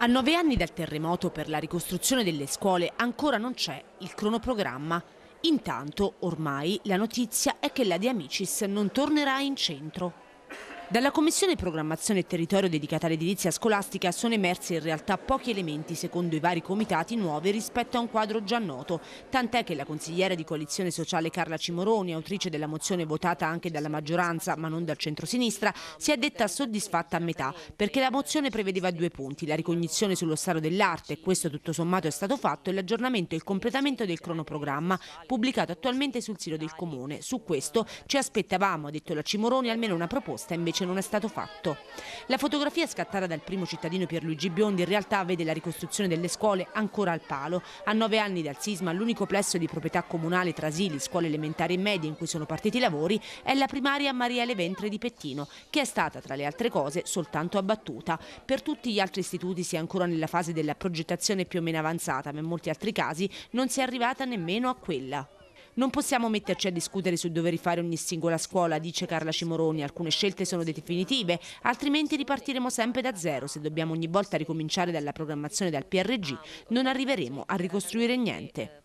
A nove anni dal terremoto per la ricostruzione delle scuole ancora non c'è il cronoprogramma. Intanto, ormai, la notizia è che la di Amicis non tornerà in centro. Dalla Commissione Programmazione e Territorio dedicata all'edilizia scolastica sono emersi in realtà pochi elementi secondo i vari comitati nuovi rispetto a un quadro già noto, tant'è che la consigliera di coalizione sociale Carla Cimoroni, autrice della mozione votata anche dalla maggioranza ma non dal centrosinistra, si è detta soddisfatta a metà perché la mozione prevedeva due punti, la ricognizione sullo stato dell'arte, questo tutto sommato è stato fatto, e l'aggiornamento e il completamento del cronoprogramma pubblicato attualmente sul sito del Comune. Su questo ci aspettavamo, ha detto la Cimoroni, almeno una proposta invece invece non è stato fatto. La fotografia scattata dal primo cittadino Pierluigi Biondi in realtà vede la ricostruzione delle scuole ancora al palo. A nove anni dal sisma l'unico plesso di proprietà comunale tra asili, scuole elementari e medie in cui sono partiti i lavori è la primaria Maria Leventre di Pettino, che è stata tra le altre cose soltanto abbattuta. Per tutti gli altri istituti si è ancora nella fase della progettazione più o meno avanzata, ma in molti altri casi non si è arrivata nemmeno a quella. Non possiamo metterci a discutere su dove rifare ogni singola scuola, dice Carla Cimoroni. Alcune scelte sono definitive, altrimenti ripartiremo sempre da zero. Se dobbiamo ogni volta ricominciare dalla programmazione dal PRG, non arriveremo a ricostruire niente.